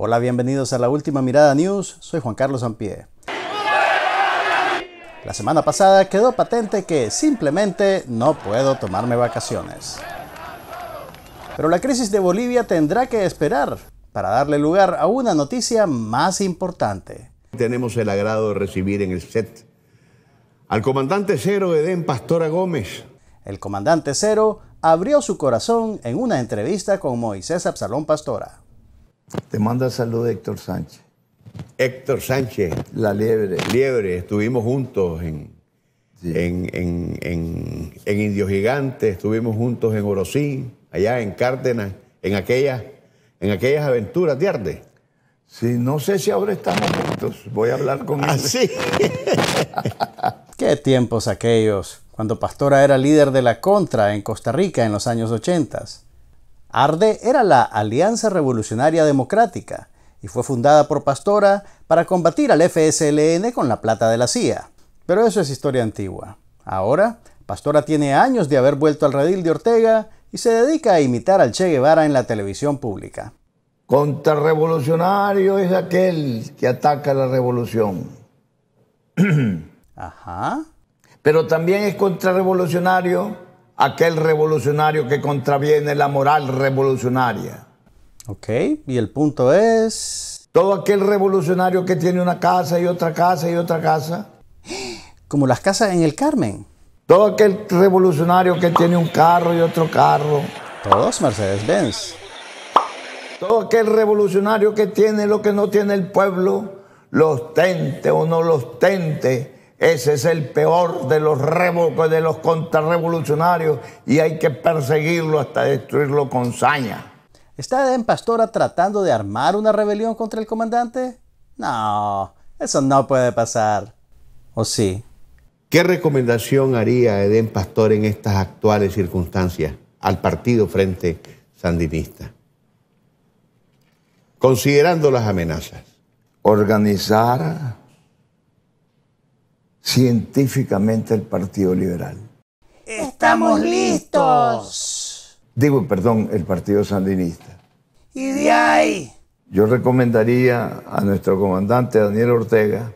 Hola, bienvenidos a la última mirada news. Soy Juan Carlos Ampie. La semana pasada quedó patente que simplemente no puedo tomarme vacaciones. Pero la crisis de Bolivia tendrá que esperar para darle lugar a una noticia más importante. Tenemos el agrado de recibir en el set al comandante cero Edén Pastora Gómez. El comandante cero abrió su corazón en una entrevista con Moisés Absalón Pastora. Te manda salud Héctor Sánchez. Héctor Sánchez. La liebre. Liebre, estuvimos juntos en, en, en, en, Indio Gigante, estuvimos juntos en Orosín, allá en Cárdenas, en aquellas, en aquellas aventuras de arde? Sí, no sé si ahora estamos juntos. Voy a hablar con ah, él. Así. Qué tiempos aquellos, cuando Pastora era líder de la contra en Costa Rica en los años 80. ARDE era la Alianza Revolucionaria Democrática y fue fundada por Pastora para combatir al FSLN con la plata de la CIA. Pero eso es historia antigua. Ahora, Pastora tiene años de haber vuelto al redil de Ortega y se dedica a imitar al Che Guevara en la televisión pública. Contrarrevolucionario es aquel que ataca la revolución. Ajá. Pero también es contrarrevolucionario aquel revolucionario que contraviene la moral revolucionaria. Ok, y el punto es... Todo aquel revolucionario que tiene una casa y otra casa y otra casa. Como las casas en el Carmen. Todo aquel revolucionario que tiene un carro y otro carro. Todos Mercedes-Benz. Todo aquel revolucionario que tiene lo que no tiene el pueblo, Los tente o no lo tente. Ese es el peor de los, de los contrarrevolucionarios y hay que perseguirlo hasta destruirlo con saña. ¿Está Edén Pastora tratando de armar una rebelión contra el comandante? No, eso no puede pasar. ¿O sí? ¿Qué recomendación haría Edén Pastor en estas actuales circunstancias al partido frente sandinista? Considerando las amenazas. Organizar científicamente el Partido Liberal. Estamos listos. Digo, perdón, el Partido Sandinista. Y de ahí. Yo recomendaría a nuestro comandante Daniel Ortega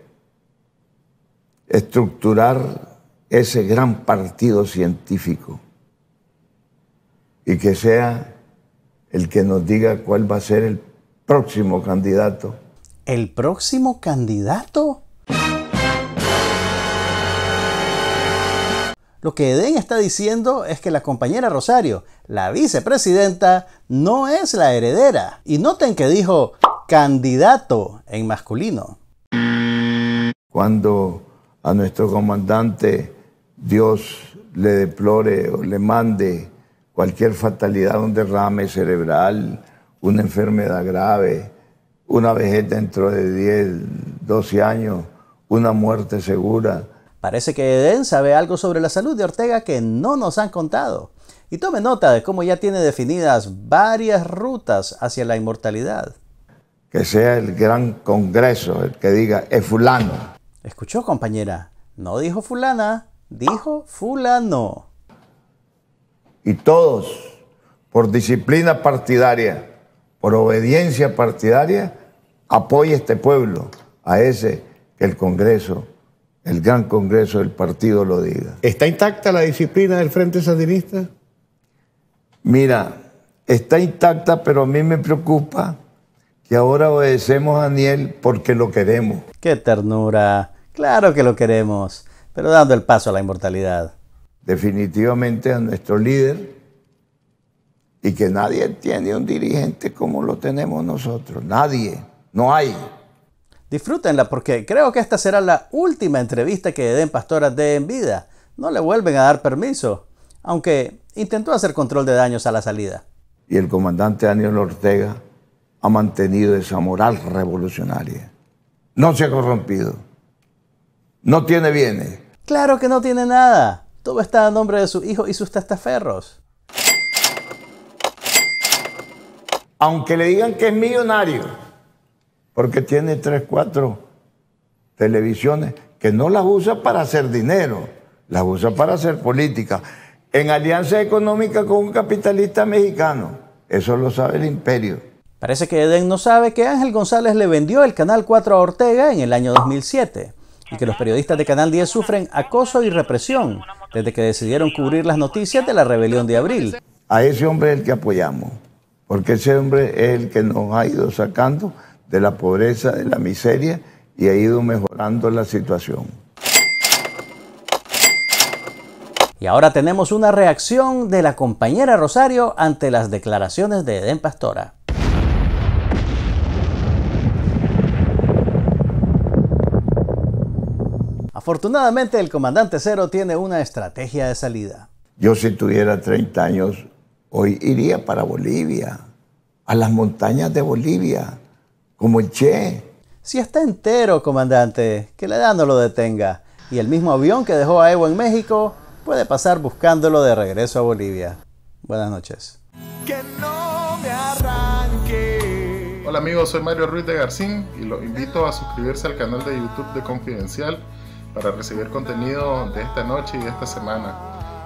estructurar ese gran partido científico y que sea el que nos diga cuál va a ser el próximo candidato. ¿El próximo candidato? Lo que Edén está diciendo es que la compañera Rosario, la vicepresidenta, no es la heredera. Y noten que dijo candidato en masculino. Cuando a nuestro comandante Dios le deplore o le mande cualquier fatalidad, un derrame cerebral, una enfermedad grave, una vejez dentro de 10, 12 años, una muerte segura, Parece que Eden sabe algo sobre la salud de Ortega que no nos han contado. Y tome nota de cómo ya tiene definidas varias rutas hacia la inmortalidad. Que sea el gran congreso el que diga, es fulano. ¿Escuchó, compañera? No dijo fulana, dijo fulano. Y todos, por disciplina partidaria, por obediencia partidaria, apoye este pueblo a ese que el Congreso el gran Congreso del partido lo diga. ¿Está intacta la disciplina del Frente Sandinista? Mira, está intacta, pero a mí me preocupa que ahora obedecemos a Daniel porque lo queremos. ¡Qué ternura! Claro que lo queremos, pero dando el paso a la inmortalidad. Definitivamente a nuestro líder y que nadie tiene un dirigente como lo tenemos nosotros. Nadie. No hay. Disfrútenla porque creo que esta será la última entrevista que den Pastora de en vida. No le vuelven a dar permiso, aunque intentó hacer control de daños a la salida. Y el comandante Daniel Ortega ha mantenido esa moral revolucionaria. No se ha corrompido. No tiene bienes. Claro que no tiene nada. Todo está a nombre de su hijo y sus testaferros. Aunque le digan que es millonario, porque tiene tres, cuatro televisiones que no las usa para hacer dinero, las usa para hacer política. En alianza económica con un capitalista mexicano, eso lo sabe el imperio. Parece que Eden no sabe que Ángel González le vendió el Canal 4 a Ortega en el año 2007 y que los periodistas de Canal 10 sufren acoso y represión desde que decidieron cubrir las noticias de la rebelión de abril. A ese hombre es el que apoyamos, porque ese hombre es el que nos ha ido sacando de la pobreza, de la miseria y ha ido mejorando la situación. Y ahora tenemos una reacción de la compañera Rosario ante las declaraciones de Edén Pastora. Afortunadamente el comandante Cero tiene una estrategia de salida. Yo si tuviera 30 años, hoy iría para Bolivia, a las montañas de Bolivia, como el Che. Si está entero, comandante, que la edad no lo detenga. Y el mismo avión que dejó a Evo en México puede pasar buscándolo de regreso a Bolivia. Buenas noches. Que no me arranque. Hola amigos, soy Mario Ruiz de Garcín y los invito a suscribirse al canal de YouTube de Confidencial para recibir contenido de esta noche y de esta semana.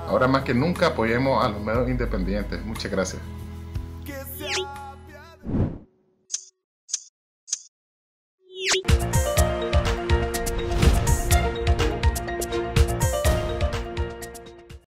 Ahora más que nunca apoyemos a los medios independientes. Muchas gracias.